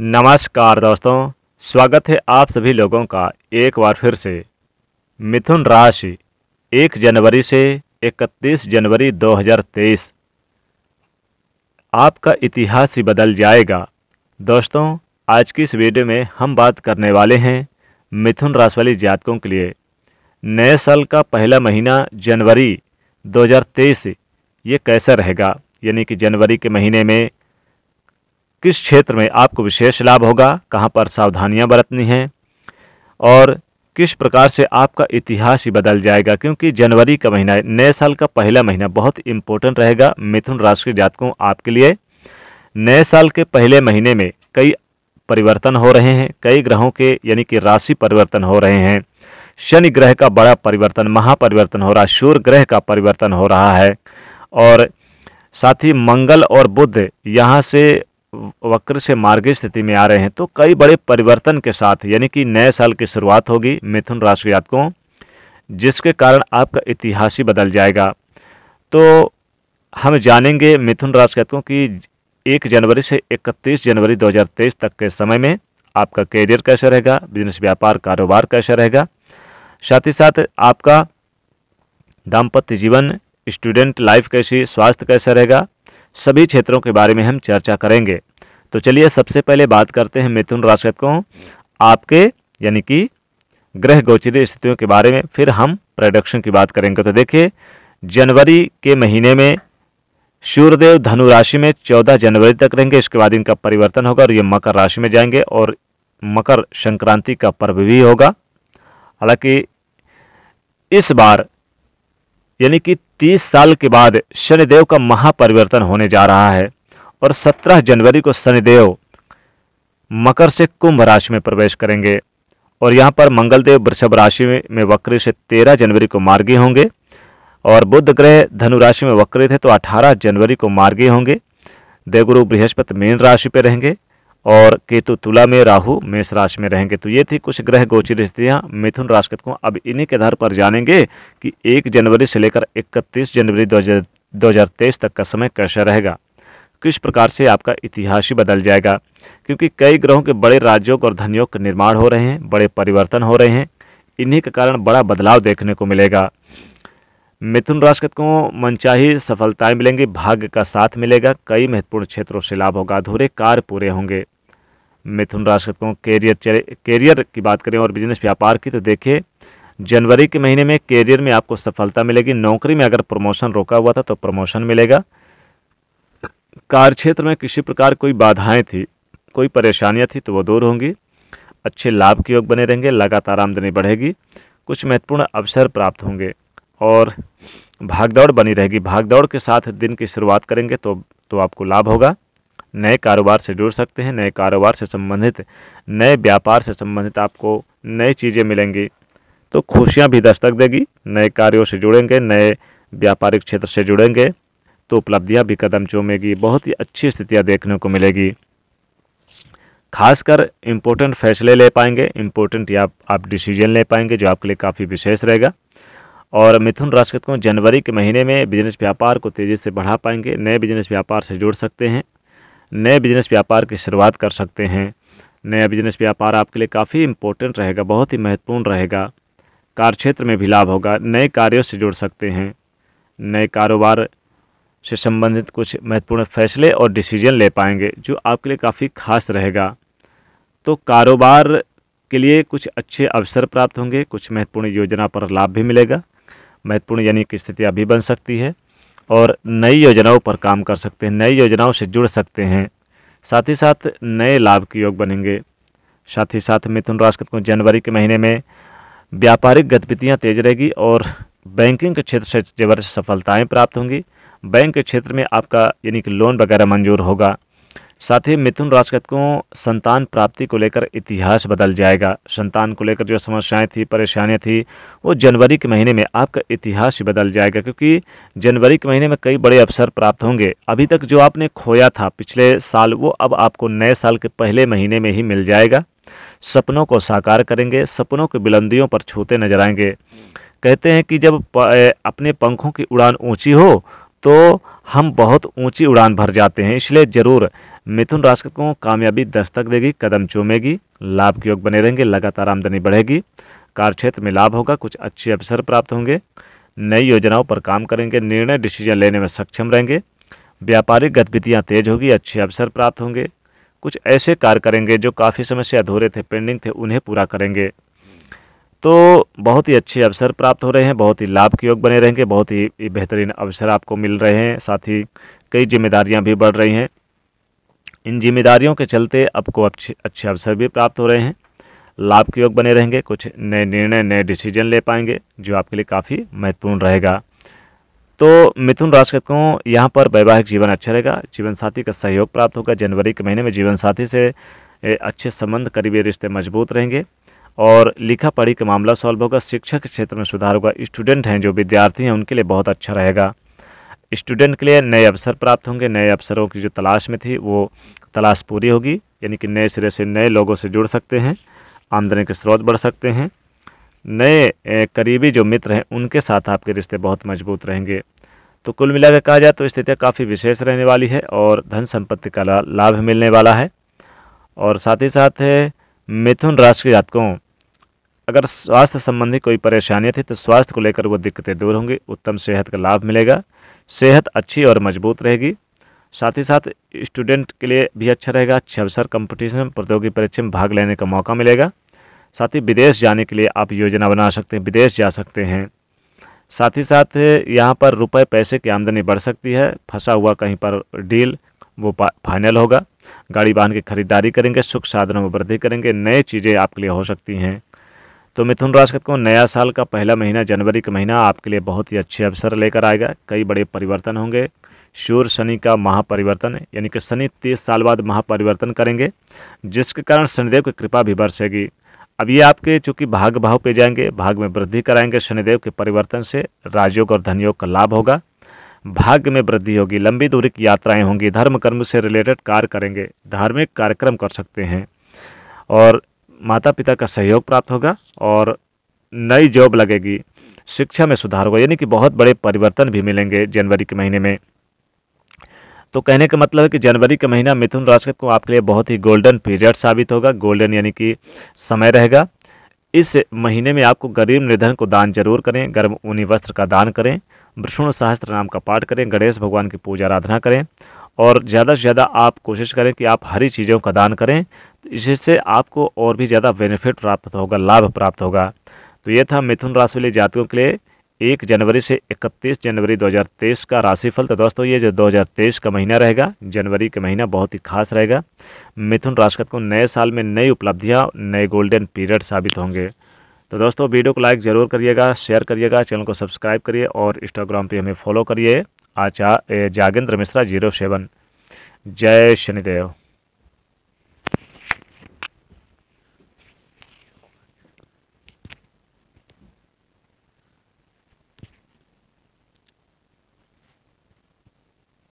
नमस्कार दोस्तों स्वागत है आप सभी लोगों का एक बार फिर से मिथुन राशि एक जनवरी से इकतीस जनवरी 2023 आपका इतिहास ही बदल जाएगा दोस्तों आज की इस वीडियो में हम बात करने वाले हैं मिथुन राशि वाले जातकों के लिए नए साल का पहला महीना जनवरी 2023 ये कैसा रहेगा यानी कि जनवरी के महीने में किस क्षेत्र में आपको विशेष लाभ होगा कहाँ पर सावधानियाँ बरतनी हैं और किस प्रकार से आपका इतिहास ही बदल जाएगा क्योंकि जनवरी का महीना नए साल का पहला महीना बहुत इम्पोर्टेंट रहेगा मिथुन राशि के जातकों आपके लिए नए साल के पहले महीने में कई परिवर्तन हो रहे हैं कई ग्रहों के यानी कि राशि परिवर्तन हो रहे हैं शनि ग्रह का बड़ा परिवर्तन महापरिवर्तन हो रहा है सूर्य ग्रह का परिवर्तन हो रहा है और साथ ही मंगल और बुध यहाँ से वक्र से मार्ग स्थिति में आ रहे हैं तो कई बड़े परिवर्तन के साथ यानी कि नए साल की शुरुआत होगी मिथुन राशि जातकों जिसके कारण आपका इतिहास ही बदल जाएगा तो हम जानेंगे मिथुन राशि जातकों की एक जनवरी से 31 जनवरी 2023 तक के समय में आपका कैरियर कैसा रहेगा बिजनेस व्यापार कारोबार कैसा रहेगा साथ ही साथ आपका दाम्पत्य जीवन स्टूडेंट लाइफ कैसी स्वास्थ्य कैसा रहेगा सभी क्षेत्रों के बारे में हम चर्चा करेंगे तो चलिए सबसे पहले बात करते हैं मिथुन राशि को आपके यानी कि ग्रह गोचरी स्थितियों के बारे में फिर हम प्रोडक्शन की बात करेंगे तो देखिए जनवरी के महीने में सूर्यदेव धनु राशि में 14 जनवरी तक रहेंगे इसके बाद इनका परिवर्तन होगा और ये मकर राशि में जाएंगे और मकर संक्रांति का पर्व भी होगा हालांकि इस बार यानी कि 30 साल के बाद शनिदेव का महापरिवर्तन होने जा रहा है और 17 जनवरी को शनिदेव मकर से कुंभ राशि में प्रवेश करेंगे और यहाँ पर मंगलदेव वृषभ राशि में वक्री से 13 जनवरी को मार्गी होंगे और बुध ग्रह धनु राशि में वक्री थे तो 18 जनवरी को मार्गी होंगे देवगुरु बृहस्पति मीन राशि पर रहेंगे और केतु तुला में राहु मेष राशि में रहेंगे तो ये थी कुछ ग्रह गोचर स्थितियाँ मिथुन राशि को अब इन्हीं के आधार पर जानेंगे कि एक जनवरी से लेकर इकतीस जनवरी दो हज़ार तेईस तक का समय कैसा रहेगा किस प्रकार से आपका इतिहास ही बदल जाएगा क्योंकि कई ग्रहों के बड़े राज्योग और धनयोग निर्माण हो रहे हैं बड़े परिवर्तन हो रहे हैं इन्हीं के कारण बड़ा बदलाव देखने को मिलेगा मिथुन राशि को मनचाही सफलताएं मिलेंगी भाग्य का साथ मिलेगा कई महत्वपूर्ण क्षेत्रों से लाभ होगा अधूरे कार्य पूरे होंगे मिथुन राशि को कैरियर कैरियर की बात करें और बिजनेस व्यापार की तो देखिए जनवरी के महीने में कैरियर में आपको सफलता मिलेगी नौकरी में अगर प्रमोशन रोका हुआ था तो प्रमोशन मिलेगा कार्यक्षेत्र में किसी प्रकार कोई बाधाएँ थी कोई परेशानियाँ थी तो वो दूर होंगी अच्छे लाभ के योग बने रहेंगे लगातार आमदनी बढ़ेगी कुछ महत्वपूर्ण अवसर प्राप्त होंगे और भागदौड़ बनी रहेगी भागदौड़ के साथ दिन की शुरुआत करेंगे तो तो आपको लाभ होगा नए कारोबार से जुड़ सकते हैं नए कारोबार से संबंधित नए व्यापार से संबंधित आपको नई चीज़ें मिलेंगी तो खुशियां भी दस्तक देगी नए कार्यों से जुड़ेंगे नए व्यापारिक क्षेत्र से जुड़ेंगे तो उपलब्धियाँ भी कदम चूमेगी बहुत ही अच्छी स्थितियाँ देखने को मिलेगी खासकर इम्पोर्टेंट फैसले ले पाएंगे इम्पोर्टेंट या आप डिसीजन ले पाएंगे जो आपके लिए काफ़ी विशेष रहेगा और मिथुन राशि को जनवरी के महीने में बिजनेस व्यापार को तेज़ी से बढ़ा पाएंगे नए बिजनेस व्यापार से जुड़ सकते हैं नए बिजनेस व्यापार की शुरुआत कर सकते हैं नया बिजनेस व्यापार आपके लिए काफ़ी इम्पोर्टेंट रहेगा बहुत ही महत्वपूर्ण रहेगा कार्यक्षेत्र में भी लाभ होगा नए कार्यों से जुड़ सकते हैं नए कारोबार से संबंधित कुछ महत्वपूर्ण फैसले और डिसीजन ले पाएंगे जो आपके लिए काफ़ी खास रहेगा तो कारोबार के लिए कुछ अच्छे अवसर प्राप्त होंगे कुछ महत्वपूर्ण योजना पर लाभ भी मिलेगा महत्वपूर्ण यानी कि स्थिति अभी बन सकती है और नई योजनाओं पर काम कर सकते हैं नई योजनाओं से जुड़ सकते हैं साथ ही साथ नए लाभ के योग बनेंगे साथ ही साथ मिथुन राशि को जनवरी के महीने में व्यापारिक गतिविधियाँ तेज रहेगी और बैंकिंग के क्षेत्र से जबरदस्त सफलताएँ प्राप्त होंगी बैंक के क्षेत्र में आपका यानी कि लोन वगैरह मंजूर होगा साथ ही मिथुन राशिकत को संतान प्राप्ति को लेकर इतिहास बदल जाएगा संतान को लेकर जो समस्याएं थी परेशानियां थी वो जनवरी के महीने में आपका इतिहास ही बदल जाएगा क्योंकि जनवरी के महीने में कई बड़े अवसर प्राप्त होंगे अभी तक जो आपने खोया था पिछले साल वो अब आपको नए साल के पहले महीने में ही मिल जाएगा सपनों को साकार करेंगे सपनों की बुलंदियों पर छूते नजर आएंगे कहते हैं कि जब अपने पंखों की उड़ान ऊँची हो तो हम बहुत ऊंची उड़ान भर जाते हैं इसलिए ज़रूर मिथुन राशि को कामयाबी दस्तक देगी कदम चूमेगी लाभ के योग बने रहेंगे लगातार आमदनी बढ़ेगी कार्यक्षेत्र में लाभ होगा कुछ अच्छे अवसर प्राप्त होंगे नई योजनाओं पर काम करेंगे निर्णय डिसीजन लेने में सक्षम रहेंगे व्यापारिक गतिविधियाँ तेज होगी अच्छे अवसर प्राप्त होंगे कुछ ऐसे कार्य करेंगे जो काफ़ी समय से अधूरे थे पेंडिंग थे उन्हें पूरा करेंगे तो बहुत ही अच्छे अवसर प्राप्त हो रहे हैं बहुत ही लाभ के योग बने रहेंगे बहुत ही बेहतरीन अवसर आपको मिल रहे हैं साथ ही कई जिम्मेदारियां भी बढ़ रही हैं इन जिम्मेदारियों के चलते आपको अच्छे अच्छे अवसर भी प्राप्त हो रहे हैं लाभ के योग बने रहेंगे कुछ नए निर्णय नए डिसीजन ले पाएंगे जो आपके लिए काफ़ी महत्वपूर्ण रहेगा तो मिथुन राशि को यहाँ पर वैवाहिक जीवन अच्छा रहेगा जीवन साथी का सहयोग प्राप्त होगा जनवरी के महीने में जीवन साथी से अच्छे संबंध करीबी रिश्ते मजबूत रहेंगे और लिखा पढ़ी का मामला सॉल्व होगा शिक्षा के क्षेत्र में सुधार होगा स्टूडेंट हैं जो विद्यार्थी हैं उनके लिए बहुत अच्छा रहेगा स्टूडेंट के लिए नए अवसर प्राप्त होंगे नए अवसरों की जो तलाश में थी वो तलाश पूरी होगी यानी कि नए सिरे से नए लोगों से जुड़ सकते हैं आमदनी के स्रोत बढ़ सकते हैं नए करीबी जो मित्र हैं उनके साथ आपके रिश्ते बहुत मजबूत रहेंगे तो कुल मिलाकर कहा जाए तो स्थितियाँ काफ़ी विशेष रहने वाली है और धन संपत्ति का लाभ मिलने वाला है और साथ ही साथ मिथुन राशि के जातकों अगर स्वास्थ्य संबंधी कोई परेशानियाँ थी तो स्वास्थ्य को लेकर वो दिक्कतें दूर होंगी उत्तम सेहत का लाभ मिलेगा सेहत अच्छी और मजबूत रहेगी साथ ही साथ स्टूडेंट के लिए भी अच्छा रहेगा अच्छे अवसर कंपटीशन प्रतियोगी परीक्षा में भाग लेने का मौका मिलेगा साथ ही विदेश जाने के लिए आप योजना बना सकते हैं विदेश जा सकते हैं साथ ही साथ यहाँ पर रुपए पैसे की आमदनी बढ़ सकती है फंसा हुआ कहीं पर डील वो फाइनल होगा गाड़ी वाहन की खरीदारी करेंगे सुख साधनों में वृद्धि करेंगे नए चीज़ें आपके लिए हो सकती हैं तो मिथुन राशि को नया साल का पहला महीना जनवरी का महीना आपके लिए बहुत ही अच्छे अवसर लेकर आएगा कई बड़े परिवर्तन होंगे सूर्य शनि का महापरिवर्तन यानी कि शनि तीस साल बाद महापरिवर्तन करेंगे जिसके कारण शनिदेव की कृपा भी बरसेगी अब ये आपके चूंकि भाग भाव पे जाएंगे भाग में वृद्धि कराएंगे शनिदेव के परिवर्तन से राजयोग और धनयोग का लाभ होगा भाग्य में वृद्धि होगी लंबी दूरी की यात्राएं होंगी धर्म कर्म से रिलेटेड कार्य करेंगे धार्मिक कार्यक्रम कर सकते हैं और माता पिता का सहयोग प्राप्त होगा और नई जॉब लगेगी शिक्षा में सुधार होगा यानी कि बहुत बड़े परिवर्तन भी मिलेंगे जनवरी के महीने में तो कहने का मतलब है कि जनवरी का महीना मिथुन राशि को आपके लिए बहुत ही गोल्डन पीरियड साबित होगा गोल्डन यानी कि समय रहेगा इस महीने में आपको गरीब निर्धन को दान जरूर करें गर्म ऊनी वस्त्र का दान करें विष्णु सहस्त्र नाम का पाठ करें गणेश भगवान की पूजा आराधना करें और ज़्यादा से ज़्यादा आप कोशिश करें कि आप हरी चीज़ों का दान करें जिससे आपको और भी ज़्यादा बेनिफिट प्राप्त होगा लाभ प्राप्त होगा तो ये था मिथुन राशि वाले जातकों के लिए एक जनवरी से इकतीस जनवरी 2023 का राशिफल तो दोस्तों ये जो 2023 का महीना रहेगा जनवरी का महीना बहुत ही खास रहेगा मिथुन राशि को नए साल में नई उपलब्धियाँ नए गोल्डन पीरियड साबित होंगे तो दोस्तों वीडियो को लाइक ज़रूर करिएगा शेयर करिएगा चैनल को सब्सक्राइब करिए और इंस्टाग्राम पर हमें फॉलो करिए आचार्य जागेंद्र मिश्रा जीरो सेवन जय शनिदेव